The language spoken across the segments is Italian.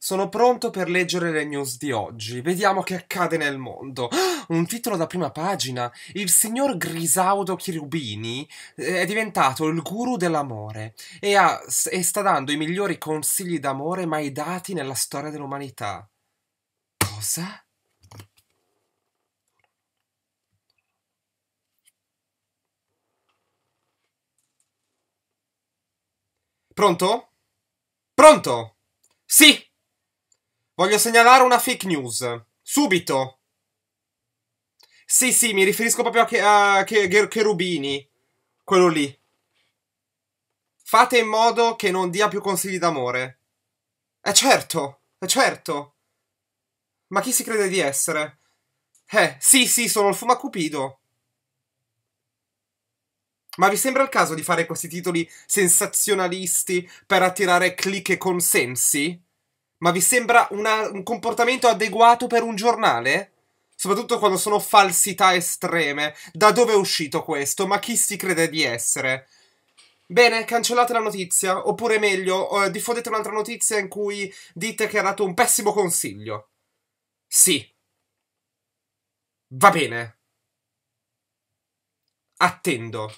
Sono pronto per leggere le news di oggi. Vediamo che accade nel mondo. Un titolo da prima pagina. Il signor Grisaudo Cherubini eh, è diventato il guru dell'amore e, ha, e sta dando i migliori consigli d'amore mai dati nella storia dell'umanità. Cosa? Pronto? Pronto? Sì, Voglio segnalare una fake news. Subito. Sì, sì, mi riferisco proprio a, che, a che, Cherubini. Quello lì. Fate in modo che non dia più consigli d'amore. Eh certo, è certo. Ma chi si crede di essere? Eh, sì, sì, sono il Fuma Cupido. Ma vi sembra il caso di fare questi titoli sensazionalisti per attirare click e consensi? Ma vi sembra una, un comportamento adeguato per un giornale? Soprattutto quando sono falsità estreme. Da dove è uscito questo? Ma chi si crede di essere? Bene, cancellate la notizia, oppure meglio, eh, diffondete un'altra notizia in cui dite che ha dato un pessimo consiglio. Sì. Va bene. Attendo.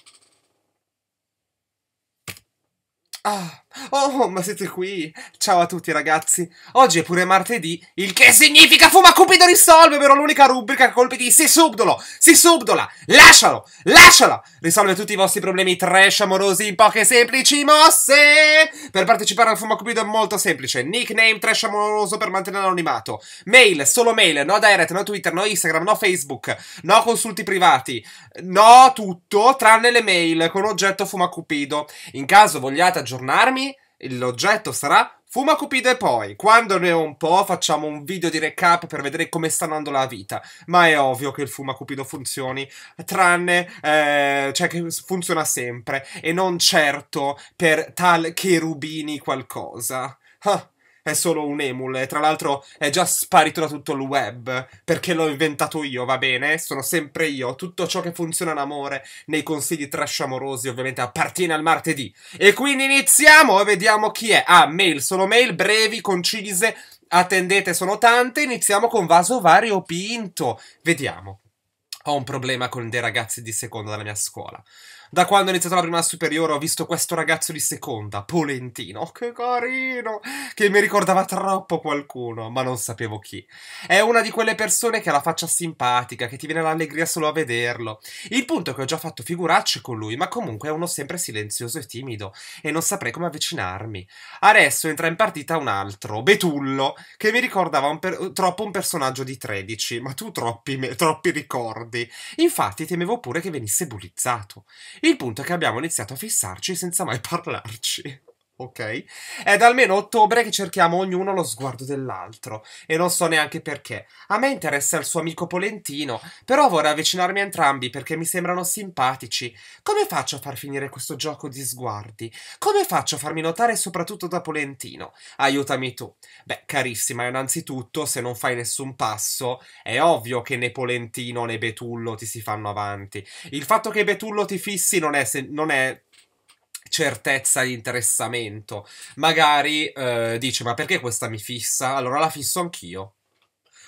Ah. Oh, ma siete qui? Ciao a tutti ragazzi. Oggi è pure martedì, il che significa Fuma Cupido risolve, ovvero l'unica rubrica che colpi di si subdolo, si subdola, lascialo, lascialo! Risolve tutti i vostri problemi trash amorosi in poche semplici mosse! Per partecipare al Fuma Cupido è molto semplice, nickname trash amoroso per mantenere l'anonimato, mail, solo mail, no direct, no Twitter, no Instagram, no Facebook, no consulti privati, no tutto tranne le mail con oggetto Fuma Cupido. In caso vogliate aggiornarmi, l'oggetto sarà Fuma Cupido e poi, quando ne ho un po', facciamo un video di recap per vedere come sta andando la vita. Ma è ovvio che il Fuma Cupido funzioni, tranne, eh, cioè che funziona sempre, e non certo per tal cherubini qualcosa. Huh è solo un emul e tra l'altro è già sparito da tutto il web perché l'ho inventato io, va bene? Sono sempre io, tutto ciò che funziona in amore nei consigli trash amorosi ovviamente appartiene al martedì. E quindi iniziamo e vediamo chi è. Ah, mail, solo mail, brevi, concise, attendete, sono tante, iniziamo con vaso vario pinto. Vediamo. Ho un problema con dei ragazzi di seconda della mia scuola. Da quando ho iniziato la prima superiore ho visto questo ragazzo di seconda, Polentino, che carino, che mi ricordava troppo qualcuno, ma non sapevo chi. È una di quelle persone che ha la faccia simpatica, che ti viene l'allegria solo a vederlo. Il punto è che ho già fatto figuracce con lui, ma comunque è uno sempre silenzioso e timido, e non saprei come avvicinarmi. Adesso entra in partita un altro, Betullo, che mi ricordava un per- troppo un personaggio di 13, ma tu troppi, me- troppi ricordi. Infatti temevo pure che venisse bullizzato. Il punto è che abbiamo iniziato a fissarci senza mai parlarci ok? È da almeno ottobre che cerchiamo ognuno lo sguardo dell'altro, e non so neanche perché. A me interessa il suo amico Polentino, però vorrei avvicinarmi a entrambi perché mi sembrano simpatici. Come faccio a far finire questo gioco di sguardi? Come faccio a farmi notare soprattutto da Polentino? Aiutami tu. Beh, carissima, innanzitutto, se non fai nessun passo, è ovvio che né Polentino né Betullo ti si fanno avanti. Il fatto che Betullo ti fissi non è, non è certezza di interessamento. Magari eh, dice: Ma perché questa mi fissa? Allora la fisso anch'io.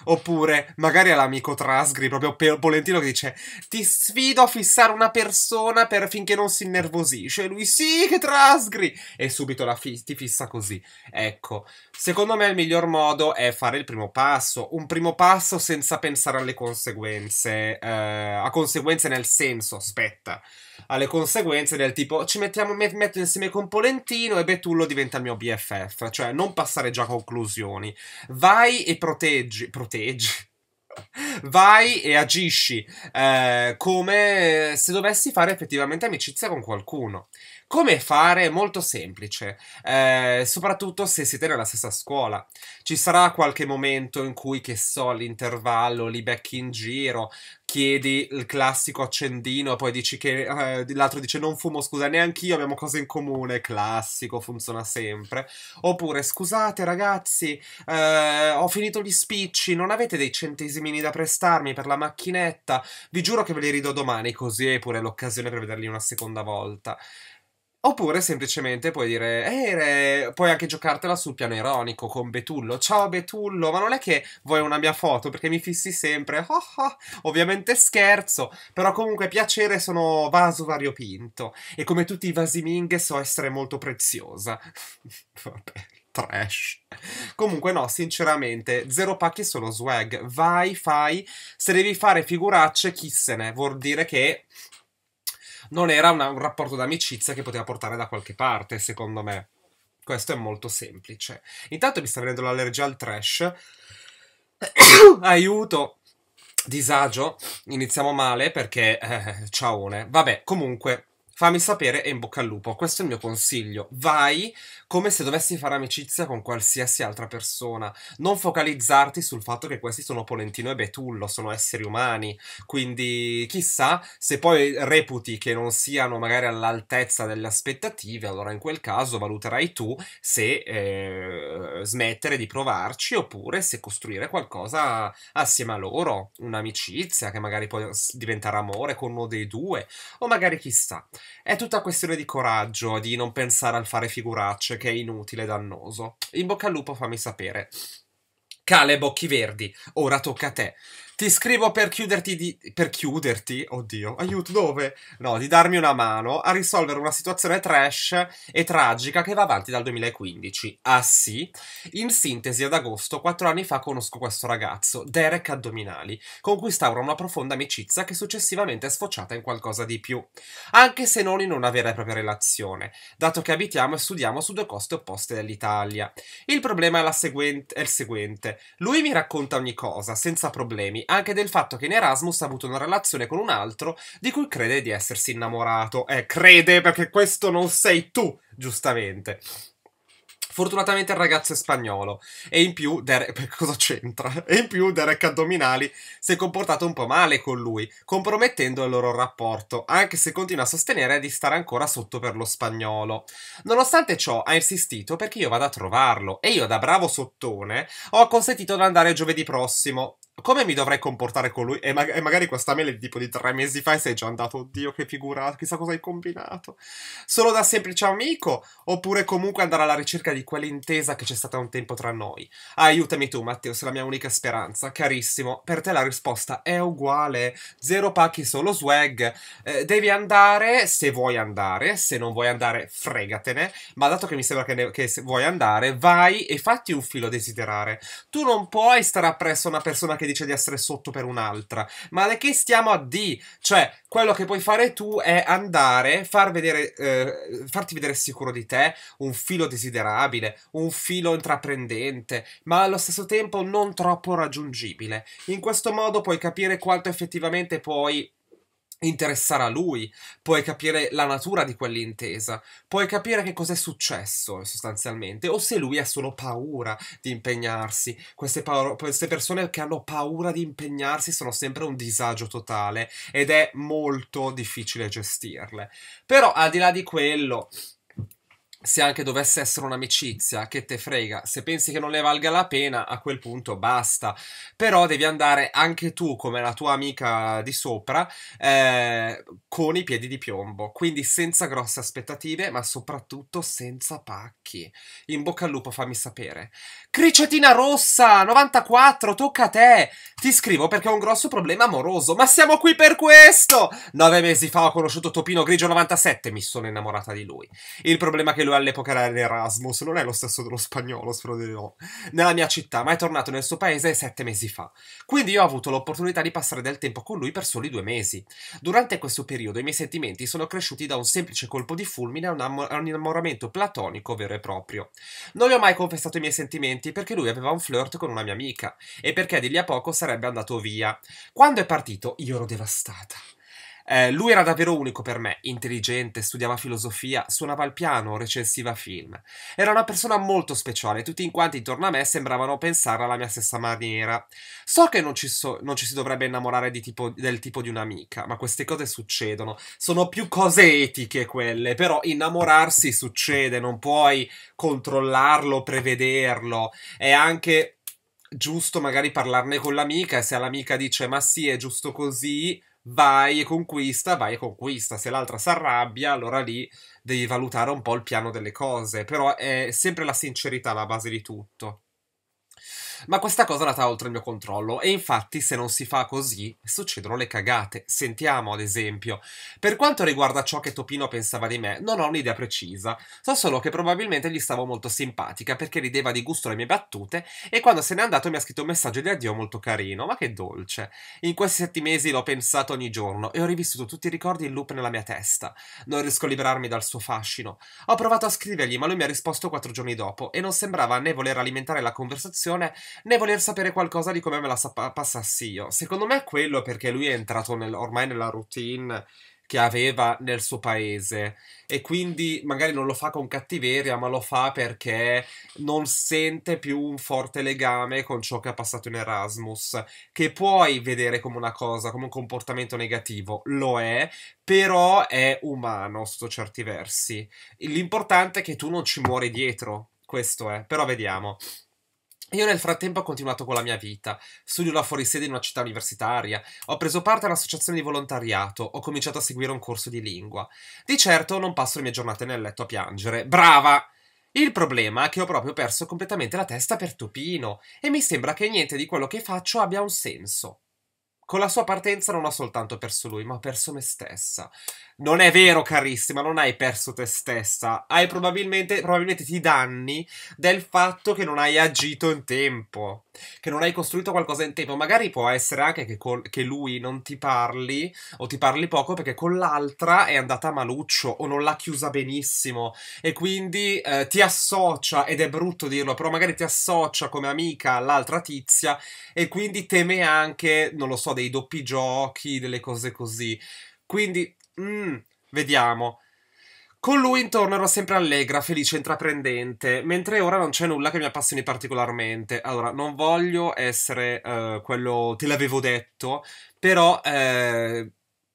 Oppure magari l'amico Trasgri, proprio Polentino, che dice: Ti sfido a fissare una persona per, finché non si innervosisce. E lui sì, che Trasgri! E subito fi- ti fissa così. Ecco, secondo me il miglior modo è fare il primo passo. Un primo passo senza pensare alle conseguenze. Eh, a conseguenze nel senso, aspetta alle conseguenze del tipo ci mettiamo, metto insieme con Polentino e Betullo diventa il mio BFF, cioè non passare già a conclusioni, vai e proteggi, proteggi, vai e agisci eh, come se dovessi fare effettivamente amicizia con qualcuno. Come fare? Molto semplice, eh, soprattutto se siete nella stessa scuola. Ci sarà qualche momento in cui, che so, l'intervallo li becchi in giro, chiedi il classico accendino, poi dici che eh, l'altro dice non fumo, scusa, neanch'io abbiamo cose in comune, classico, funziona sempre. Oppure scusate ragazzi, eh, ho finito gli spicci, non avete dei centesimini da prestarmi per la macchinetta? Vi giuro che ve li ridò domani, così è pure l'occasione per vederli una seconda volta. Oppure semplicemente puoi dire, eh, puoi anche giocartela sul piano ironico con Betullo. Ciao Betullo, ma non è che vuoi una mia foto perché mi fissi sempre. Oh, oh. Ovviamente scherzo, però comunque piacere sono vaso variopinto. E come tutti i vasi Ming so essere molto preziosa. Vabbè trash. Comunque no, sinceramente, zero pacchi e solo swag. Vai, fai. Se devi fare figuracce, chissene. Vuol dire che non era una, un rapporto d'amicizia che poteva portare da qualche parte, secondo me. Questo è molto semplice. Intanto mi sta venendo l'allergia al trash. Aiuto! Disagio, iniziamo male perché eh, ciaone. Vabbè, comunque Fammi sapere e in bocca al lupo, questo è il mio consiglio. Vai come se dovessi fare amicizia con qualsiasi altra persona. Non focalizzarti sul fatto che questi sono Polentino e Betullo, sono esseri umani. Quindi chissà, se poi reputi che non siano magari all'altezza delle aspettative, allora in quel caso valuterai tu se eh, smettere di provarci oppure se costruire qualcosa assieme a loro, un'amicizia che magari poi diventerà amore con uno dei due, o magari chissà. È tutta questione di coraggio, di non pensare al fare figuracce, che è inutile e dannoso. In bocca al lupo, fammi sapere. Cale, bocchi verdi, ora tocca a te. Ti scrivo per chiuderti di... per chiuderti? Oddio, aiuto, dove? No, di darmi una mano a risolvere una situazione trash e tragica che va avanti dal 2015. Ah sì? In sintesi, ad agosto, quattro anni fa conosco questo ragazzo, Derek Addominali, con cui instaura una profonda amicizia che successivamente è sfociata in qualcosa di più. Anche se non in una vera e propria relazione, dato che abitiamo e studiamo su due coste opposte dell'Italia. Il problema è, seguente, è il seguente. Lui mi racconta ogni cosa, senza problemi, anche del fatto che in Erasmus ha avuto una relazione con un altro di cui crede di essersi innamorato. Eh, crede perché questo non sei tu, giustamente. Fortunatamente il ragazzo è spagnolo e in più Derek, cosa c'entra? E in più Derek Addominali si è comportato un po' male con lui, compromettendo il loro rapporto, anche se continua a sostenere di stare ancora sotto per lo spagnolo. Nonostante ciò ha insistito perché io vada a trovarlo e io da bravo sottone ho consentito di andare giovedì prossimo, come mi dovrei comportare con lui? E, ma- e magari questa mail è tipo di tre mesi fa e sei già andato, oddio che figura, chissà cosa hai combinato. Solo da semplice amico? Oppure comunque andare alla ricerca di quell'intesa che c'è stata un tempo tra noi? Aiutami tu Matteo, sei la mia unica speranza. Carissimo, per te la risposta è uguale. Zero pacchi, solo swag. Eh, devi andare se vuoi andare, se non vuoi andare fregatene, ma dato che mi sembra che, ne- che vuoi andare, vai e fatti un filo desiderare. Tu non puoi stare appresso a una persona che dice di essere sotto per un'altra. Ma di che stiamo a D? Cioè, quello che puoi fare tu è andare, far vedere, eh, farti vedere sicuro di te, un filo desiderabile, un filo intraprendente, ma allo stesso tempo non troppo raggiungibile. In questo modo puoi capire quanto effettivamente puoi interessare a lui, puoi capire la natura di quell'intesa, puoi capire che cos'è successo sostanzialmente, o se lui ha solo paura di impegnarsi. Queste, queste, persone che hanno paura di impegnarsi sono sempre un disagio totale ed è molto difficile gestirle. Però al di là di quello, se anche dovesse essere un'amicizia, che te frega, se pensi che non ne valga la pena, a quel punto basta. Però devi andare anche tu, come la tua amica di sopra, eh, con i piedi di piombo, quindi senza grosse aspettative, ma soprattutto senza pacchi. In bocca al lupo, fammi sapere. Criciotina rossa, 94, tocca a te! Ti scrivo perché ho un grosso problema amoroso, ma siamo qui per questo! Nove mesi fa ho conosciuto Topino Grigio 97, mi sono innamorata di lui. Il problema che lui all'epoca era l'Erasmus, non è lo stesso dello spagnolo, spero di no, nella mia città, ma è tornato nel suo paese sette mesi fa. Quindi io ho avuto l'opportunità di passare del tempo con lui per soli due mesi. Durante questo periodo i miei sentimenti sono cresciuti da un semplice colpo di fulmine a un, am- a un innamoramento platonico vero e proprio. Non gli ho mai confessato i miei sentimenti perché lui aveva un flirt con una mia amica e perché di lì a poco sarebbe andato via. Quando è partito io ero devastata. Eh, lui era davvero unico per me, intelligente, studiava filosofia, suonava il piano, recensiva film. Era una persona molto speciale, tutti in quanti intorno a me sembravano pensare alla mia stessa maniera. So che non ci, so, non ci si dovrebbe innamorare tipo, del tipo di un'amica, ma queste cose succedono. Sono più cose etiche quelle, però innamorarsi succede, non puoi controllarlo, prevederlo. È anche giusto magari parlarne con l'amica e se l'amica dice ma sì è giusto così vai e conquista, vai e conquista. Se l'altra si arrabbia, allora lì devi valutare un po' il piano delle cose. Però è sempre la sincerità la base di tutto. Ma questa cosa è andata oltre il mio controllo e infatti se non si fa così succedono le cagate. Sentiamo ad esempio. Per quanto riguarda ciò che Topino pensava di me, non ho un'idea precisa. So solo che probabilmente gli stavo molto simpatica perché rideva di gusto le mie battute e quando se n'è andato mi ha scritto un messaggio di addio molto carino, ma che dolce. In questi sette mesi l'ho pensato ogni giorno e ho rivissuto tutti i ricordi in loop nella mia testa. Non riesco a liberarmi dal suo fascino. Ho provato a scrivergli ma lui mi ha risposto quattro giorni dopo e non sembrava né voler alimentare la conversazione né voler sapere qualcosa di come me la passassi io. Secondo me è quello perché lui è entrato nel, ormai nella routine che aveva nel suo paese e quindi magari non lo fa con cattiveria, ma lo fa perché non sente più un forte legame con ciò che ha passato in Erasmus, che puoi vedere come una cosa, come un comportamento negativo, lo è, però è umano sotto certi versi. L'importante è che tu non ci muori dietro, questo è, però vediamo. Io nel frattempo ho continuato con la mia vita. Studio la fuorisede in una città universitaria, ho preso parte all'associazione di volontariato, ho cominciato a seguire un corso di lingua. Di certo non passo le mie giornate nel letto a piangere. Brava! Il problema è che ho proprio perso completamente la testa per Topino e mi sembra che niente di quello che faccio abbia un senso. Con la sua partenza non ho soltanto perso lui, ma ho perso me stessa. Non è vero, carissima, non hai perso te stessa. Hai probabilmente, probabilmente ti danni del fatto che non hai agito in tempo, che non hai costruito qualcosa in tempo. Magari può essere anche che, col, che lui non ti parli o ti parli poco perché con l'altra è andata a maluccio o non l'ha chiusa benissimo e quindi eh, ti associa, ed è brutto dirlo, però magari ti associa come amica all'altra tizia e quindi teme anche, non lo so, dei doppi giochi, delle cose così. Quindi Mm, vediamo. Con lui intorno ero sempre allegra, felice, intraprendente, mentre ora non c'è nulla che mi appassioni particolarmente. Allora, non voglio essere eh, quello te l'avevo detto, però eh,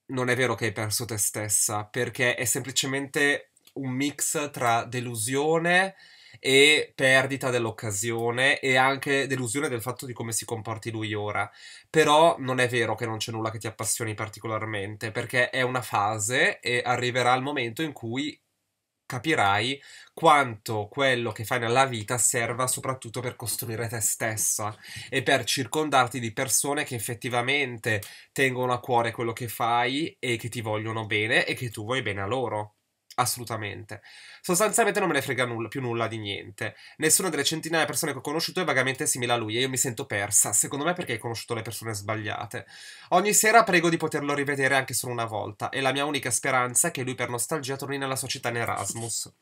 non è vero che hai perso te stessa, perché è semplicemente un mix tra delusione, e perdita dell'occasione e anche delusione del fatto di come si comporti lui ora. Però non è vero che non c'è nulla che ti appassioni particolarmente, perché è una fase e arriverà il momento in cui capirai quanto quello che fai nella vita serva soprattutto per costruire te stessa e per circondarti di persone che effettivamente tengono a cuore quello che fai e che ti vogliono bene e che tu vuoi bene a loro. Assolutamente. Sostanzialmente non me ne frega nulla, più nulla di niente. Nessuna delle centinaia di persone che ho conosciuto è vagamente simile a lui e io mi sento persa, secondo me perché hai conosciuto le persone sbagliate. Ogni sera prego di poterlo rivedere anche solo una volta e la mia unica speranza è che lui per nostalgia torni nella sua città in Erasmus.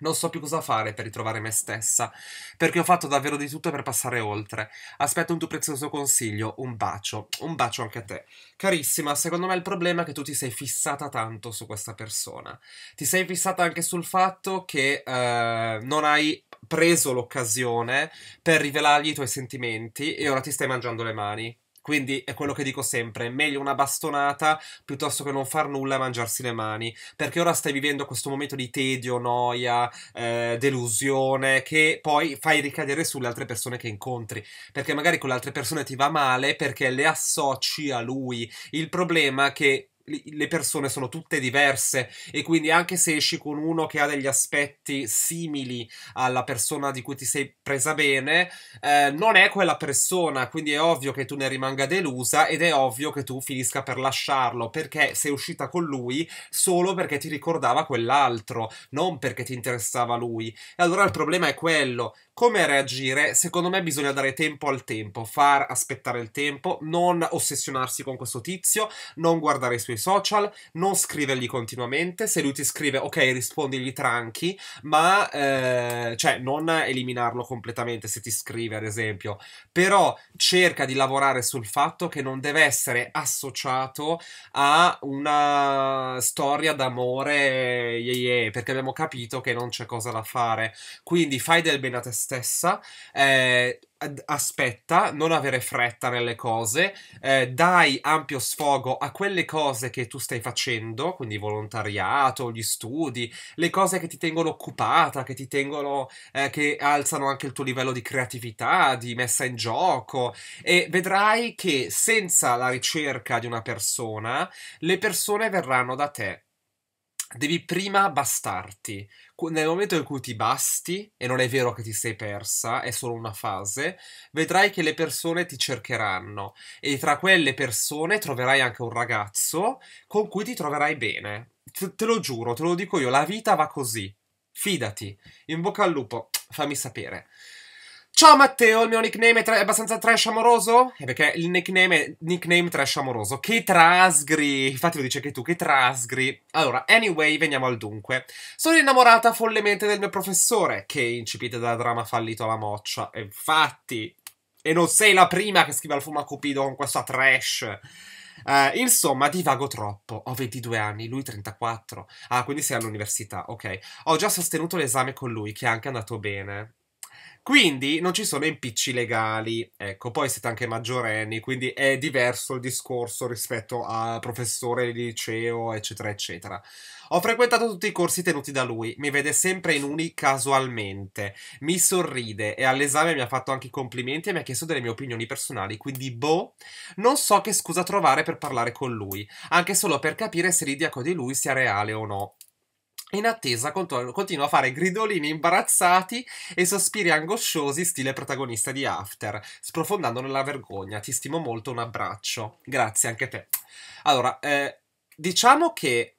Non so più cosa fare per ritrovare me stessa, perché ho fatto davvero di tutto per passare oltre. Aspetto un tuo prezioso consiglio, un bacio, un bacio anche a te. Carissima, secondo me il problema è che tu ti sei fissata tanto su questa persona. Ti sei fissata anche sul fatto che eh, non hai preso l'occasione per rivelargli i tuoi sentimenti e ora ti stai mangiando le mani. Quindi è quello che dico sempre, meglio una bastonata piuttosto che non far nulla e mangiarsi le mani, perché ora stai vivendo questo momento di tedio, noia, eh, delusione, che poi fai ricadere sulle altre persone che incontri, perché magari con le altre persone ti va male perché le associ a lui. Il problema è che le persone sono tutte diverse e quindi anche se esci con uno che ha degli aspetti simili alla persona di cui ti sei presa bene, eh, non è quella persona, quindi è ovvio che tu ne rimanga delusa ed è ovvio che tu finisca per lasciarlo perché sei uscita con lui solo perché ti ricordava quell'altro, non perché ti interessava lui. E allora il problema è quello, come reagire? Secondo me bisogna dare tempo al tempo, far aspettare il tempo, non ossessionarsi con questo tizio, non guardare i suoi social, non scrivergli continuamente, se lui ti scrive ok rispondigli tranchi, ma eh, cioè non eliminarlo completamente se ti scrive ad esempio, però cerca di lavorare sul fatto che non deve essere associato a una storia d'amore, yeah, yeah, perché abbiamo capito che non c'è cosa da fare, quindi fai del bene a te stessa, eh, aspetta, non avere fretta nelle cose, eh, dai ampio sfogo a quelle cose che tu stai facendo, quindi volontariato, gli studi, le cose che ti tengono occupata, che ti tengono, eh, che alzano anche il tuo livello di creatività, di messa in gioco e vedrai che senza la ricerca di una persona, le persone verranno da te devi prima bastarti. Nel momento in cui ti basti, e non è vero che ti sei persa, è solo una fase, vedrai che le persone ti cercheranno e tra quelle persone troverai anche un ragazzo con cui ti troverai bene. Te, te lo giuro, te lo dico io, la vita va così. Fidati. In bocca al lupo, fammi sapere. Ciao Matteo, il mio nickname è, tra- è abbastanza trash amoroso? Eh, perché il nickname è nickname trash amoroso. Che trasgri! Infatti lo dice anche tu, che trasgri. Allora, anyway, veniamo al dunque. Sono innamorata follemente del mio professore, che incipite dal drama fallito alla moccia. E infatti... E non sei la prima che scrive al Fuma Cupido con questa trash. Uh, insomma, divago troppo. Ho 22 anni, lui 34. Ah, quindi sei all'università, ok. Ho già sostenuto l'esame con lui, che è anche andato bene. Quindi non ci sono impicci legali. Ecco, poi siete anche maggiorenni, quindi è diverso il discorso rispetto a professore di liceo, eccetera, eccetera. Ho frequentato tutti i corsi tenuti da lui, mi vede sempre in uni casualmente, mi sorride e all'esame mi ha fatto anche i complimenti e mi ha chiesto delle mie opinioni personali, quindi boh, non so che scusa trovare per parlare con lui, anche solo per capire se l'idea di lui sia reale o no. In attesa continua a fare gridolini imbarazzati e sospiri angosciosi stile protagonista di After, sprofondando nella vergogna. Ti stimo molto, un abbraccio. Grazie anche a te. Allora, eh, diciamo che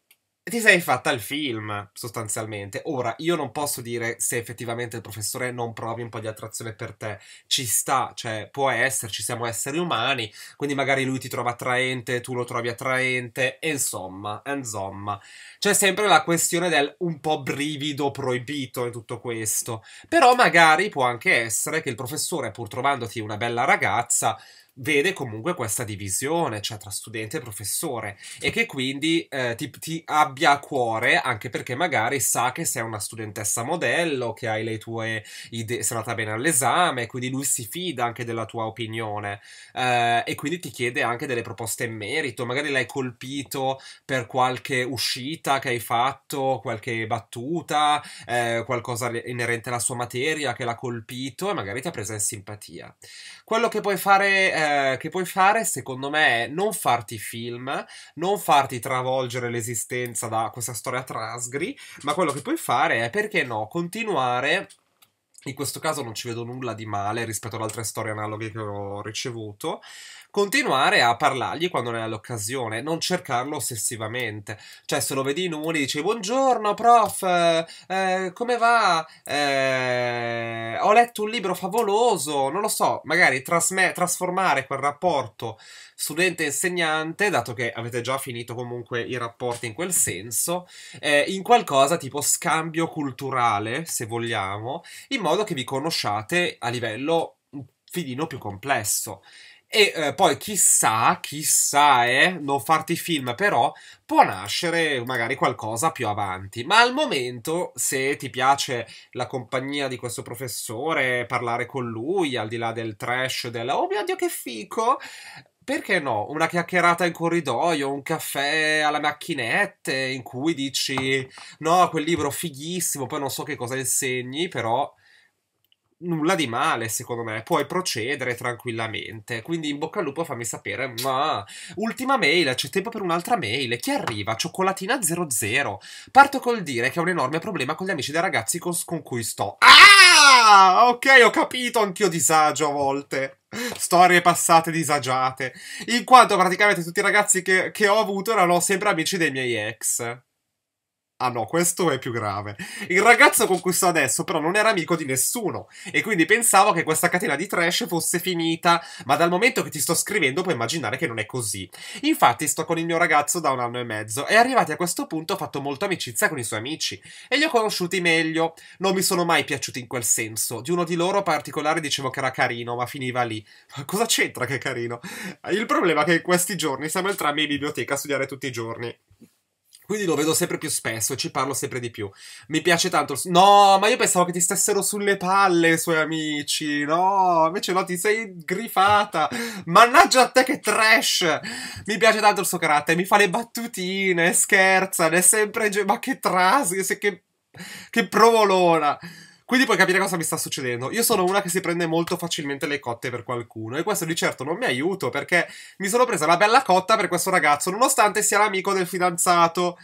ti sei fatta il film, sostanzialmente. Ora, io non posso dire se effettivamente il professore non provi un po' di attrazione per te. Ci sta, cioè, può esserci, siamo esseri umani, quindi magari lui ti trova attraente, tu lo trovi attraente, e insomma, insomma. C'è sempre la questione del un po' brivido proibito in tutto questo. Però magari può anche essere che il professore, pur trovandoti una bella ragazza, vede comunque questa divisione, cioè tra studente e professore, e che quindi eh, ti, ti, abbia a cuore anche perché magari sa che sei una studentessa modello, che hai le tue idee, sei andata bene all'esame, quindi lui si fida anche della tua opinione eh, e quindi ti chiede anche delle proposte in merito, magari l'hai colpito per qualche uscita che hai fatto, qualche battuta, eh, qualcosa inerente alla sua materia che l'ha colpito e magari ti ha presa in simpatia. Quello che puoi fare eh, eh, che puoi fare, secondo me, è non farti film, non farti travolgere l'esistenza da questa storia trasgri, ma quello che puoi fare è, perché no, continuare in questo caso non ci vedo nulla di male rispetto ad altre storie analoghe che ho ricevuto continuare a parlargli quando ne ha l'occasione, non cercarlo ossessivamente. Cioè, se lo vedi in uno e dici buongiorno prof, eh, eh, come va? Eh, ho letto un libro favoloso, non lo so, magari trasme- trasformare quel rapporto studente-insegnante, dato che avete già finito comunque i rapporti in quel senso, eh, in qualcosa tipo scambio culturale, se vogliamo, in modo che vi conosciate a livello un mm, filino più complesso. E eh, poi chissà, chissà, eh, non farti film però, può nascere magari qualcosa più avanti. Ma al momento, se ti piace la compagnia di questo professore, parlare con lui, al di là del trash, del oh mio dio che fico, perché no? Una chiacchierata in corridoio, un caffè alla macchinette in cui dici no, quel libro fighissimo, poi non so che cosa insegni, però nulla di male, secondo me, puoi procedere tranquillamente. Quindi in bocca al lupo fammi sapere. Ma ultima mail, c'è tempo per un'altra mail. Chi arriva? Cioccolatina 00. Parto col dire che ho un enorme problema con gli amici dei ragazzi con, con cui sto. Ah! Ok, ho capito, anch'io disagio a volte storie passate disagiate. In quanto praticamente tutti i ragazzi che, che, ho avuto erano sempre amici dei miei ex. Ah no, questo è più grave. Il ragazzo con cui sto adesso però non era amico di nessuno e quindi pensavo che questa catena di trash fosse finita, ma dal momento che ti sto scrivendo puoi immaginare che non è così. Infatti sto con il mio ragazzo da un anno e mezzo e arrivati a questo punto ho fatto molta amicizia con i suoi amici e li ho conosciuti meglio. Non mi sono mai piaciuti in quel senso. Di uno di loro particolare dicevo che era carino, ma finiva lì. Ma cosa c'entra che è carino? Il problema è che in questi giorni siamo entrambi in biblioteca a studiare tutti i giorni. Quindi lo vedo sempre più spesso, e ci parlo sempre di più. Mi piace tanto. Il... No, ma io pensavo che ti stessero sulle palle i suoi amici. No, invece no, ti sei grifata. Mannaggia a te che trash. Mi piace tanto il suo carattere, mi fa le battutine, scherza, è sempre... Ma che trasi, che, che provolona. Quindi puoi capire cosa mi sta succedendo. Io sono una che si prende molto facilmente le cotte per qualcuno e questo di certo non mi aiuta perché mi sono presa una bella cotta per questo ragazzo nonostante sia l'amico del fidanzato.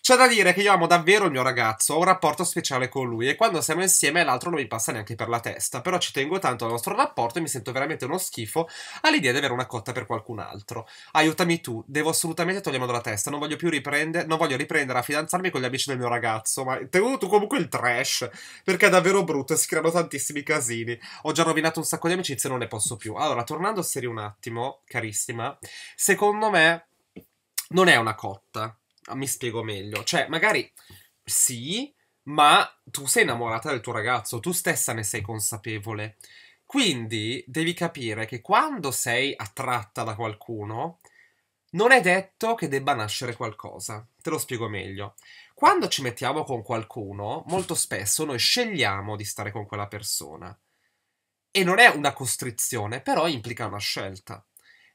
C'è da dire che io amo davvero il mio ragazzo, ho un rapporto speciale con lui e quando siamo insieme l'altro non mi passa neanche per la testa, però ci tengo tanto al nostro rapporto e mi sento veramente uno schifo all'idea di avere una cotta per qualcun altro. Aiutami tu, devo assolutamente togliermi dalla testa, non voglio più riprendere, non voglio riprendere a fidanzarmi con gli amici del mio ragazzo, ma tenuto uh, comunque il trash, perché è davvero brutto e si creano tantissimi casini. Ho già rovinato un sacco di amicizie e non ne posso più. Allora, tornando a serie un attimo, carissima, secondo me non è una cotta Ah, mi spiego meglio. Cioè, magari sì, ma tu sei innamorata del tuo ragazzo, tu stessa ne sei consapevole. Quindi devi capire che quando sei attratta da qualcuno, non è detto che debba nascere qualcosa. Te lo spiego meglio. Quando ci mettiamo con qualcuno, molto spesso noi scegliamo di stare con quella persona. E non è una costrizione, però implica una scelta.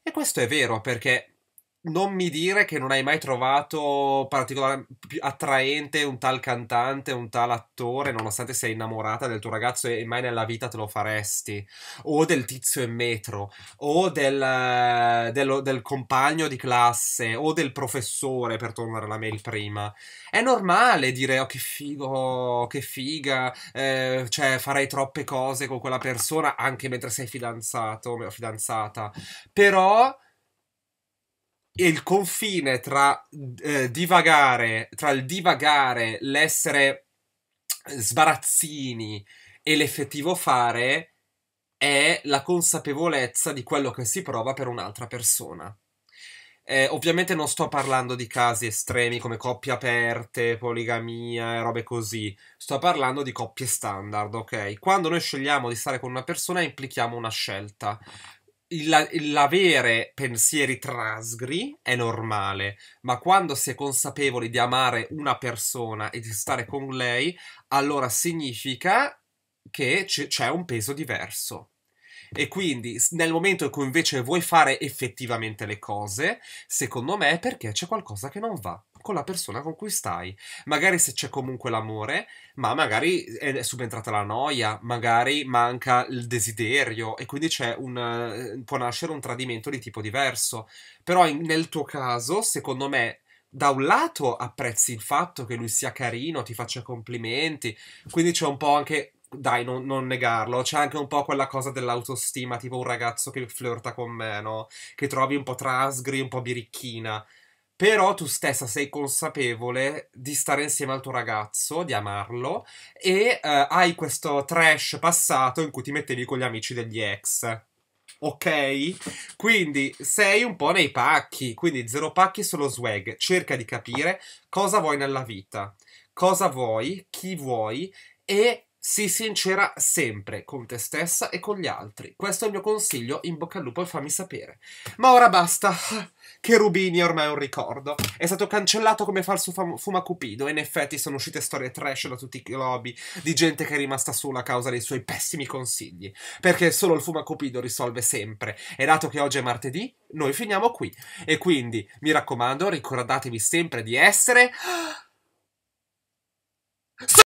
E questo è vero perché non mi dire che non hai mai trovato particolarmente attraente un tal cantante, un tal attore, nonostante sei innamorata del tuo ragazzo e mai nella vita te lo faresti, o del tizio in metro, o del, del, del compagno di classe, o del professore, per tornare alla mail prima. È normale dire, oh che figo, che figa, eh, cioè farei troppe cose con quella persona anche mentre sei fidanzato o fidanzata, però il confine tra eh, divagare, tra il divagare, l'essere sbarazzini e l'effettivo fare è la consapevolezza di quello che si prova per un'altra persona. Eh, ovviamente non sto parlando di casi estremi come coppie aperte, poligamia e robe così. Sto parlando di coppie standard, ok? Quando noi scegliamo di stare con una persona implichiamo una scelta l'avere pensieri trasgri è normale, ma quando si è consapevoli di amare una persona e di stare con lei, allora significa che c'è un peso diverso. E quindi nel momento in cui invece vuoi fare effettivamente le cose, secondo me è perché c'è qualcosa che non va con la persona con cui stai. Magari se c'è comunque l'amore, ma magari eh, è subentrata la noia, magari manca il desiderio e quindi c'è un, eh, può nascere un tradimento di tipo diverso. Però in, nel tuo caso, secondo me, da un lato apprezzi il fatto che lui sia carino, ti faccia complimenti, quindi c'è un po' anche dai, non, non, negarlo. C'è anche un po' quella cosa dell'autostima, tipo un ragazzo che flirta con me, no? Che trovi un po' trasgri, un po' birichina però tu stessa sei consapevole di stare insieme al tuo ragazzo, di amarlo e uh, hai questo trash passato in cui ti mettevi con gli amici degli ex. Ok? Quindi sei un po' nei pacchi, quindi zero pacchi solo swag. Cerca di capire cosa vuoi nella vita, cosa vuoi, chi vuoi e sii sincera sempre con te stessa e con gli altri. Questo è il mio consiglio, in bocca al lupo e fammi sapere. Ma ora basta che Rubini è ormai un ricordo. È stato cancellato come falso fam- fumacupido e in effetti sono uscite storie trash da tutti i lobby di gente che è rimasta sola a causa dei suoi pessimi consigli. Perché solo il fumacupido risolve sempre. E dato che oggi è martedì, noi finiamo qui. E quindi, mi raccomando, ricordatevi sempre di essere...